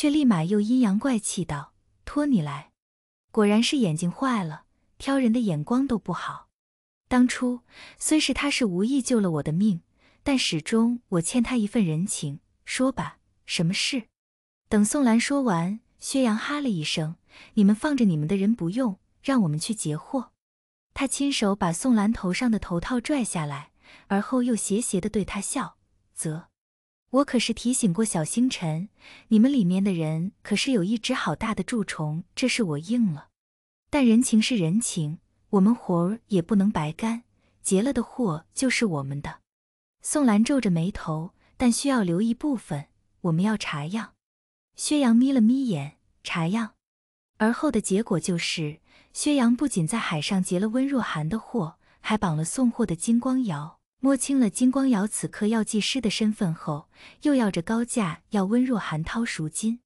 却立马又阴阳怪气道：“托你来，果然是眼睛坏了，挑人的眼光都不好。当初虽是他是无意救了我的命，但始终我欠他一份人情。说吧，什么事？”等宋兰说完，薛洋哈了一声：“你们放着你们的人不用，让我们去截货。”他亲手把宋兰头上的头套拽下来，而后又邪邪的对她笑：“啧。”我可是提醒过小星辰，你们里面的人可是有一只好大的蛀虫，这事我应了。但人情是人情，我们活儿也不能白干，结了的货就是我们的。宋兰皱着眉头，但需要留一部分，我们要查样。薛洋眯了眯眼，查样。而后的结果就是，薛洋不仅在海上劫了温若寒的货，还绑了送货的金光瑶。摸清了金光瑶此刻药剂师的身份后，又要着高价要温若寒掏赎金。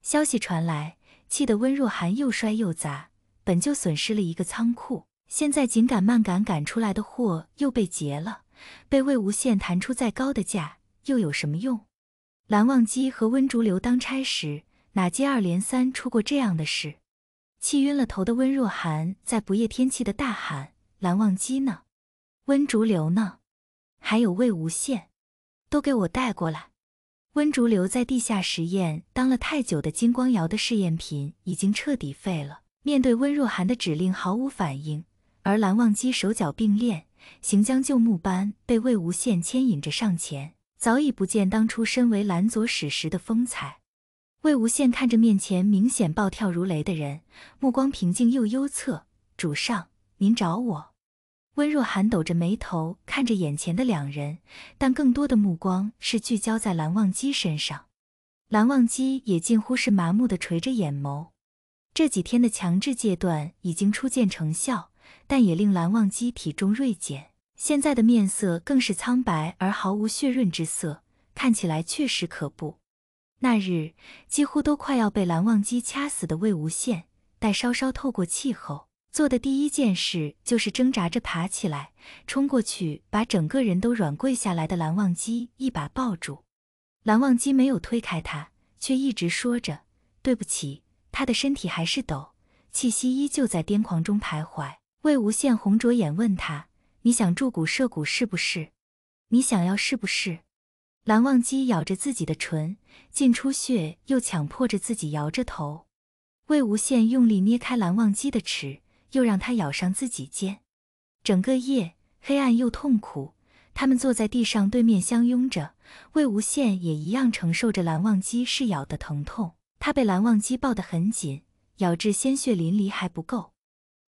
消息传来，气得温若寒又摔又砸。本就损失了一个仓库，现在紧赶慢赶赶出来的货又被劫了。被魏无羡弹出再高的价，又有什么用？蓝忘机和温逐流当差时，哪接二连三出过这样的事？气晕了头的温若寒在不夜天气的大喊：“蓝忘机呢？温逐流呢？”还有魏无羡，都给我带过来。温竹留在地下实验当了太久的金光瑶的试验品已经彻底废了，面对温若寒的指令毫无反应。而蓝忘机手脚并练，行将就木般被魏无羡牵引着上前，早已不见当初身为蓝左使时的风采。魏无羡看着面前明显暴跳如雷的人，目光平静又幽恻：“主上，您找我？温若寒抖着眉头看着眼前的两人，但更多的目光是聚焦在蓝忘机身上。蓝忘机也近乎是麻木的垂着眼眸。这几天的强制戒断已经初见成效，但也令蓝忘机体重锐减，现在的面色更是苍白而毫无血润之色，看起来确实可怖。那日几乎都快要被蓝忘机掐死的魏无羡，待稍稍透过气后。做的第一件事就是挣扎着爬起来，冲过去把整个人都软跪下来的蓝忘机一把抱住。蓝忘机没有推开他，却一直说着对不起。他的身体还是抖，气息依旧在癫狂中徘徊。魏无羡红着眼问他：“你想铸骨射骨是不是？你想要是不是？”蓝忘机咬着自己的唇，尽出血，又强迫着自己摇着头。魏无羡用力捏开蓝忘机的齿。又让他咬上自己肩，整个夜黑暗又痛苦。他们坐在地上对面相拥着，魏无羡也一样承受着蓝忘机噬咬的疼痛。他被蓝忘机抱得很紧，咬至鲜血淋漓还不够，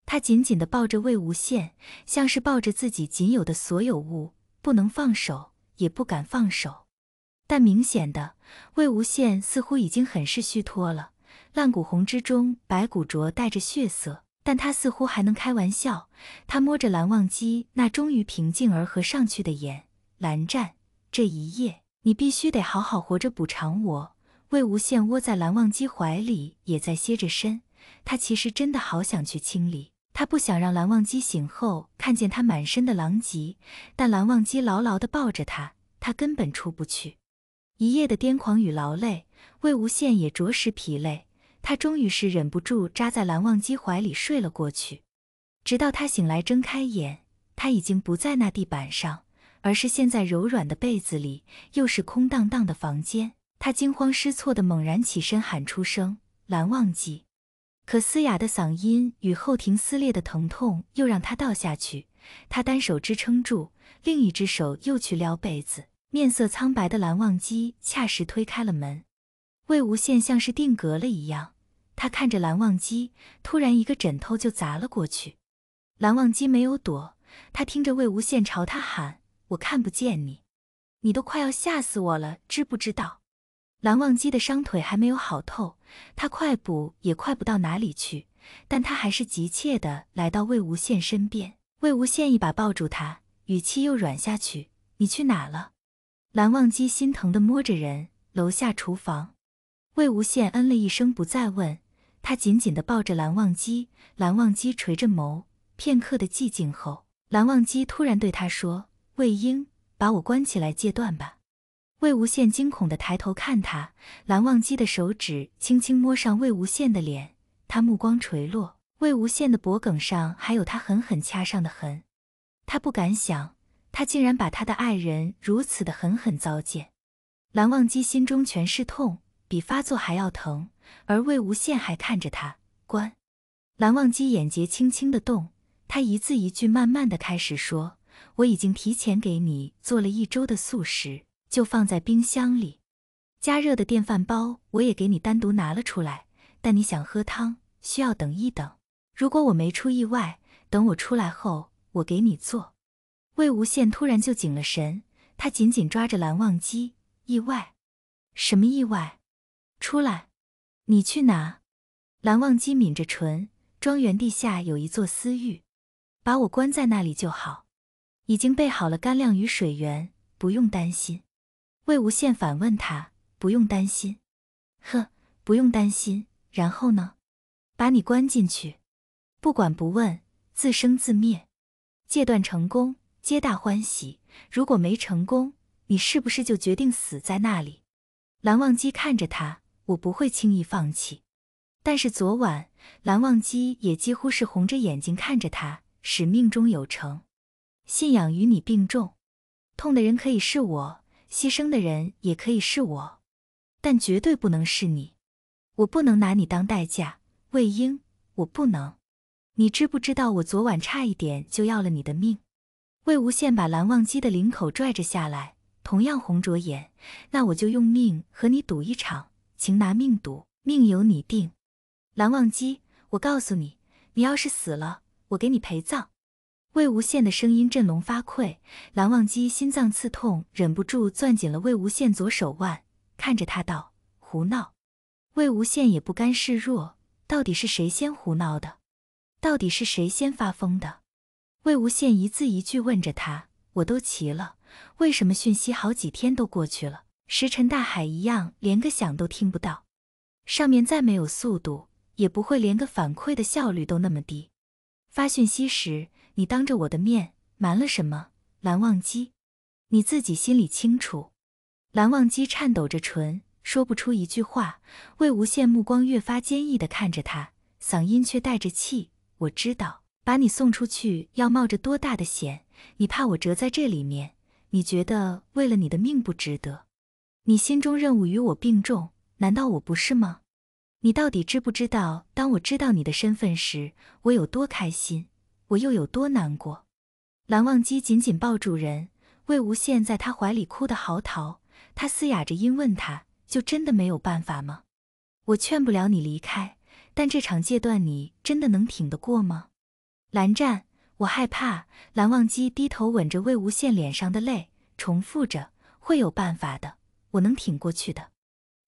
他紧紧地抱着魏无羡，像是抱着自己仅有的所有物，不能放手，也不敢放手。但明显的，魏无羡似乎已经很是虚脱了，烂骨红之中白骨着带着血色。但他似乎还能开玩笑。他摸着蓝忘机那终于平静而合上去的眼，蓝湛，这一夜你必须得好好活着，补偿我。魏无羡窝在蓝忘机怀里，也在歇着身。他其实真的好想去清理，他不想让蓝忘机醒后看见他满身的狼藉。但蓝忘机牢牢地抱着他，他根本出不去。一夜的癫狂与劳累，魏无羡也着实疲累。他终于是忍不住扎在蓝忘机怀里睡了过去，直到他醒来睁开眼，他已经不在那地板上，而是陷在柔软的被子里，又是空荡荡的房间。他惊慌失措地猛然起身喊出声：“蓝忘机！”可嘶哑的嗓音与后庭撕裂的疼痛又让他倒下去。他单手支撑住，另一只手又去撩被子。面色苍白的蓝忘机恰时推开了门。魏无羡像是定格了一样，他看着蓝忘机，突然一个枕头就砸了过去。蓝忘机没有躲，他听着魏无羡朝他喊：“我看不见你，你都快要吓死我了，知不知道？”蓝忘机的伤腿还没有好透，他快步也快不到哪里去，但他还是急切的来到魏无羡身边。魏无羡一把抱住他，语气又软下去：“你去哪了？”蓝忘机心疼的摸着人，楼下厨房。魏无羡嗯了一声，不再问。他紧紧的抱着蓝忘机，蓝忘机垂着眸。片刻的寂静后，蓝忘机突然对他说：“魏婴，把我关起来，戒断吧。”魏无羡惊恐的抬头看他，蓝忘机的手指轻轻摸上魏无羡的脸，他目光垂落，魏无羡的脖颈上还有他狠狠掐上的痕。他不敢想，他竟然把他的爱人如此的狠狠糟践。蓝忘机心中全是痛。比发作还要疼，而魏无羡还看着他。关，蓝忘机眼睫轻轻的动，他一字一句慢慢的开始说：“我已经提前给你做了一周的素食，就放在冰箱里。加热的电饭煲我也给你单独拿了出来，但你想喝汤，需要等一等。如果我没出意外，等我出来后，我给你做。”魏无羡突然就紧了神，他紧紧抓着蓝忘机。意外？什么意外？出来，你去哪？蓝忘机抿着唇，庄园地下有一座私域，把我关在那里就好。已经备好了干粮与水源，不用担心。魏无羡反问他：“不用担心，呵，不用担心。”然后呢？把你关进去，不管不问，自生自灭。戒断成功，皆大欢喜。如果没成功，你是不是就决定死在那里？蓝忘机看着他。我不会轻易放弃，但是昨晚蓝忘机也几乎是红着眼睛看着他。使命终有成，信仰与你并重，痛的人可以是我，牺牲的人也可以是我，但绝对不能是你。我不能拿你当代价，魏婴，我不能。你知不知道我昨晚差一点就要了你的命？魏无羡把蓝忘机的领口拽着下来，同样红着眼，那我就用命和你赌一场。情拿命赌，命由你定。蓝忘机，我告诉你，你要是死了，我给你陪葬。魏无羡的声音振聋发聩，蓝忘机心脏刺痛，忍不住攥紧了魏无羡左手腕，看着他道：“胡闹。”魏无羡也不甘示弱：“到底是谁先胡闹的？到底是谁先发疯的？”魏无羡一字一句问着他：“我都齐了，为什么讯息好几天都过去了？”石沉大海一样，连个响都听不到。上面再没有速度，也不会连个反馈的效率都那么低。发讯息时，你当着我的面瞒了什么？蓝忘机，你自己心里清楚。蓝忘机颤抖着唇，说不出一句话。魏无羡目光越发坚毅地看着他，嗓音却带着气：“我知道把你送出去要冒着多大的险，你怕我折在这里面？你觉得为了你的命不值得？”你心中任务与我并重，难道我不是吗？你到底知不知道？当我知道你的身份时，我有多开心，我又有多难过。蓝忘机紧紧抱住人，魏无羡在他怀里哭得嚎啕，他嘶哑着音问他：“就真的没有办法吗？”我劝不了你离开，但这场戒断，你真的能挺得过吗？蓝湛，我害怕。蓝忘机低头吻着魏无羡脸上的泪，重复着：“会有办法的。”我能挺过去的，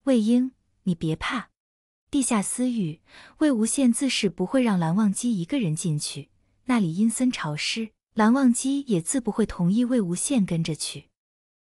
魏婴，你别怕。地下私欲，魏无羡自是不会让蓝忘机一个人进去，那里阴森潮湿，蓝忘机也自不会同意魏无羡跟着去。